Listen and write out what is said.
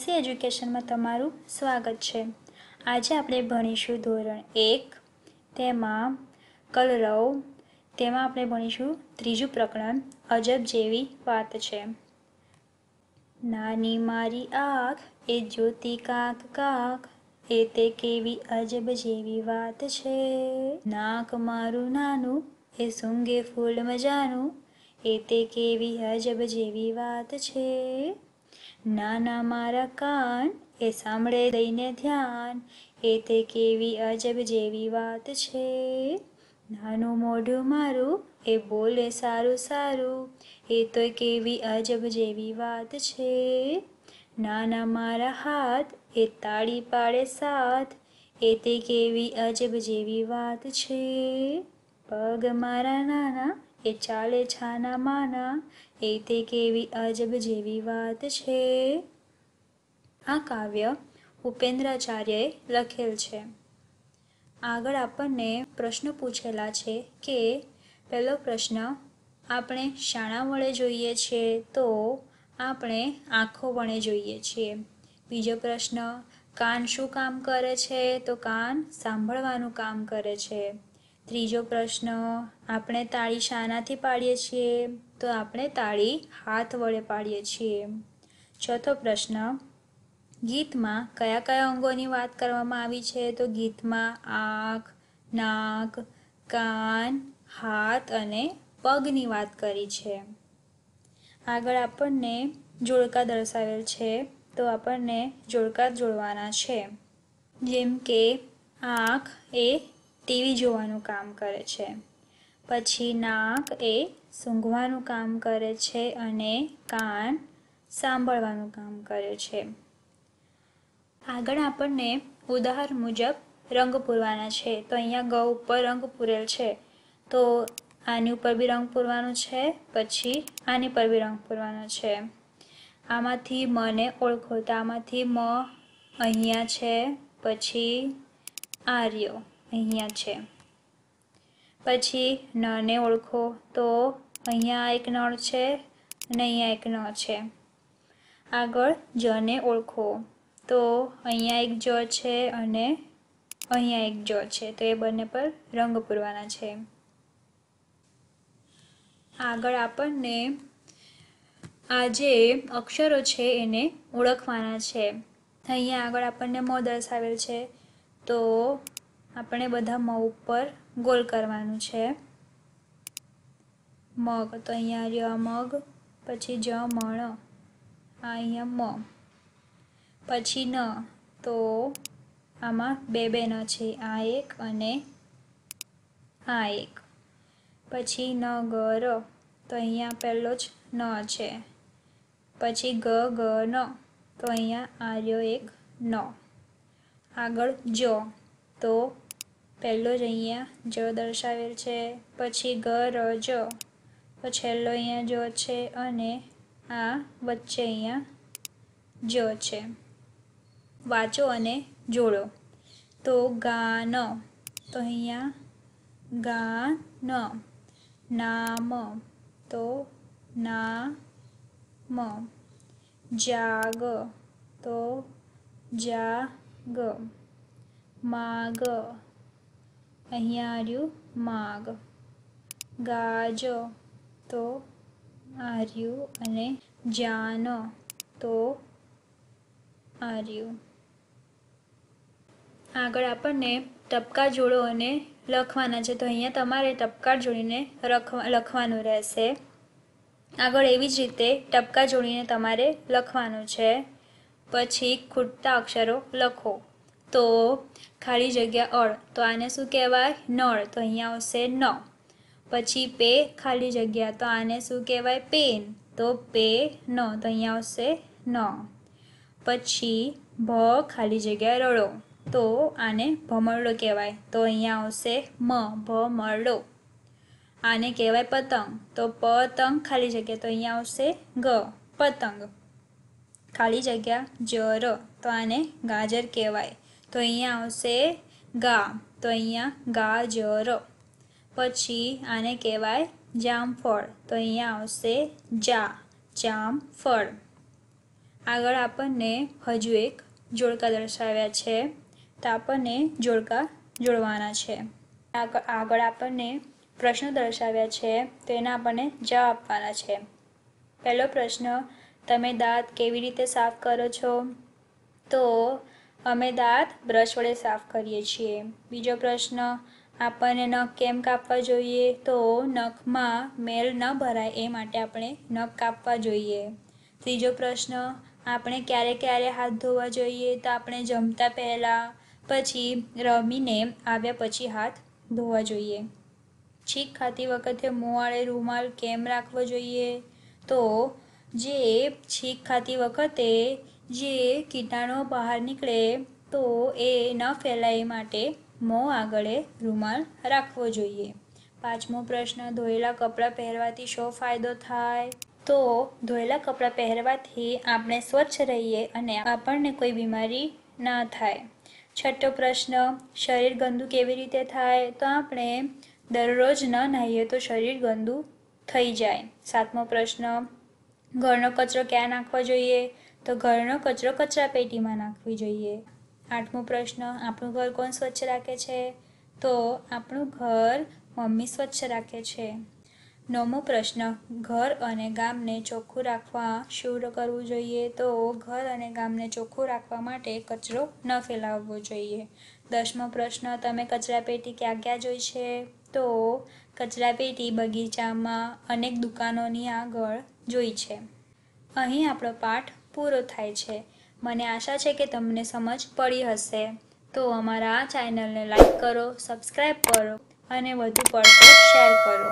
કૃષિ એજ્યુકેશનમાં તમારું સ્વાગત છે આજે આપણે ભણીશું ધોરણ એક તેમાં કલરવ તેમાં આપણે ભણીશું ત્રીજું પ્રકરણ અજબ જેવી વાત છે નાની મારી આંખ એ જ્યોતિ કાંક કાંક એ તે કેવી અજબ જેવી વાત છે નાક મારું નાનું એ સૂંઘે ફૂલ મજાનું એ તે કેવી અજબ જેવી વાત છે નાના મારા કાન એ સાંભળે દઈને ધ્યાન એ તે કેવી અજબ જેવી વાત છે નાનું મોઢું મારું એ બોલે સારું સારું એ તો કેવી અજબ જેવી વાત છે નાના મારા હાથ એ તાળી પાડે સાથ એ તે કેવી અજબ જેવી વાત છે પગ મારા નાના એ ચાલે છાના માના એ તે કેવી અજબ જેવી વાત છે આ કાવ્ય ઉપેન્દ્રાચાર્યએ લખેલ છે આગળ આપણને પ્રશ્ન પૂછેલા છે કે પહેલો પ્રશ્ન આપણે શાણા વડે જોઈએ છીએ તો આપણે આંખો વડે જોઈએ છીએ બીજો પ્રશ્ન કાન શું કામ કરે છે તો કાન સાંભળવાનું કામ કરે છે ત્રીજો પ્રશ્ન આપણે તાળી શાનાથી પાડીએ છીએ તો આપણે તાળી હાથ વડે પાડીએ છીએ ચોથો પ્રશ્ન ગીતમાં કયા કયા અંગોની વાત કરવામાં આવી છે તો ગીતમાં આંખ નાક કાન હાથ અને પગની વાત કરી છે આગળ આપણને જોડકા દર્શાવેલ છે તો આપણને જોડકા જોડવાના છે જેમ કે આંખ એ ટીવી જોવાનું કામ કરે છે પછી નાક એ સૂંઘવાનું કામ કરે છે અને કાન સાંભળવાનું કામ કરે છે આગળ આપણને ઉદાહરણ મુજબ રંગ પૂરવાના છે તો અહીંયા ગ ઉપર રંગ પૂરેલ છે તો આની ઉપર બી રંગ પૂરવાનો છે પછી આની પર બી રંગ પૂરવાનો છે આમાંથી મને ઓળખો તો આમાંથી મ અહીંયા છે પછી આર્યો અહીંયા છે પછી નળને ઓળખો તો અહીંયા એક નળ છે અને અહીંયા એક ન છે આગળ જને ઓળખો તો અહીંયા એક જ છે અને અહીંયા એક જ છે તો એ બંને પર રંગ પૂરવાના છે આગળ આપણને આ જે અક્ષરો છે એને ઓળખવાના છે અહીંયા આગળ આપણને મ દર્શાવેલ છે તો આપણે બધા મ ઉપર ગોલ કરવાનું છે મગ તો અહીંયા રહ્યો મગ પછી જ મણ આ અહીંયા મ પછી ન તો આમાં બે બે ન છે આ એક અને આ એક પછી ન ગ ર તો અહીંયા પહેલો જ ન છે પછી ગ ગ ન તો અહીંયા આ રહ્યો એક ન આગળ જ તો પહેલો જ અહીંયા જ દર્શાવેલ છે પછી ગ રજ તો છેલ્લો અહીંયા જ છે અને આ વચ્ચે અહીંયા જ છે વાંચો અને જોડો તો ગાન તો અહીંયા ગાન નામ તો ના મ જાગ તો જાગ માગ અહીંયા આર્યું માગ ગાજો તો આર્યું અને જાનો તો આર્યું આગળ આપણને ટપકા જોડો અને લખવાના છે તો અહીંયા તમારે ટપકા જોડીને લખવાનું રહેશે આગળ એવી જ રીતે ટપકા જોડીને તમારે લખવાનું છે પછી ખૂટતા અક્ષરો લખો તો ખાલી જગ્યા અળ તો આને શું કહેવાય નળ તો અહીંયા આવશે ન પછી પે ખાલી જગ્યા તો આને શું કહેવાય પેન તો પે ન તો અહીંયા આવશે ન પછી ભ ખાલી જગ્યા રળો તો આને ભમરડો કહેવાય તો અહીંયા આવશે મ ભ મરડો આને કહેવાય પતંગ તો પતંગ ખાલી જગ્યા તો અહીંયા આવશે ગ પતંગ ખાલી જગ્યા જ તો આને ગાજર કહેવાય તો અહીંયા આવશે ગા તો અહીંયા ગા ગાજર પછી આને કહેવાય જામફળ તો અહીંયા આવશે જા જામફળ આગળ આપણને હજુ એક જોડકા દર્શાવ્યા છે તો આપણને જોડકા જોડવાના છે આગળ આપણને પ્રશ્નો દર્શાવ્યા છે તો એના આપણને જવાબ આપવાના છે પહેલો પ્રશ્ન તમે દાંત કેવી રીતે સાફ કરો છો તો અમે દાંત બ્રશ વડે સાફ કરીએ છીએ બીજો પ્રશ્ન આપણને નખ કેમ કાપવા જોઈએ તો નખમાં મેલ ન ભરાય એ માટે આપણે નખ કાપવા જોઈએ ત્રીજો પ્રશ્ન આપણે ક્યારે ક્યારે હાથ ધોવા જોઈએ તો આપણે જમતા પહેલાં પછી રમીને આવ્યા પછી હાથ ધોવા જોઈએ છીક ખાતી વખતે મોંવાળે રૂમાલ કેમ રાખવો જોઈએ તો જે છીક ખાતી વખતે જે કીટાણુઓ બહાર નીકળે તો એ ન ફેલાય માટે મોં આગળે રૂમાલ રાખવો જોઈએ પાંચમો પ્રશ્ન ધોયેલા કપડાં પહેરવાથી શો ફાયદો થાય તો ધોયેલા કપડાં પહેરવાથી આપણે સ્વચ્છ રહીએ અને આપણને કોઈ બીમારી ન થાય છઠ્ઠો પ્રશ્ન શરીર ગંદુ કેવી રીતે થાય તો આપણે દરરોજ ન નાહીએ તો શરીર ગંદુ થઈ જાય સાતમો પ્રશ્ન ઘરનો કચરો ક્યાં નાખવો જોઈએ તો ઘરનો કચરો કચરા પેટીમાં નાખવી જોઈએ આઠમો પ્રશ્ન આપણું ઘર કોણ સ્વચ્છ રાખે છે તો આપણું ઘર મમ્મી સ્વચ્છ રાખે છે નવમો પ્રશ્ન ઘર અને ગામને ચોખ્ખું રાખવા શું કરવું જોઈએ તો ઘર અને ગામને ચોખ્ખું રાખવા માટે કચરો ન ફેલાવવો જોઈએ દસમો પ્રશ્ન તમે કચરાપેટી ક્યાં ક્યાં જોઈ છે તો કચરાપેટી બગીચામાં અનેક દુકાનોની આગળ જોઈ છે અહીં આપણો પાઠ પૂરો થાય છે મને આશા છે કે તમને સમજ પડી હશે તો અમારા આ ચેનલને લાઈક કરો સબસ્ક્રાઈબ કરો અને વધુ પડતો શેર કરો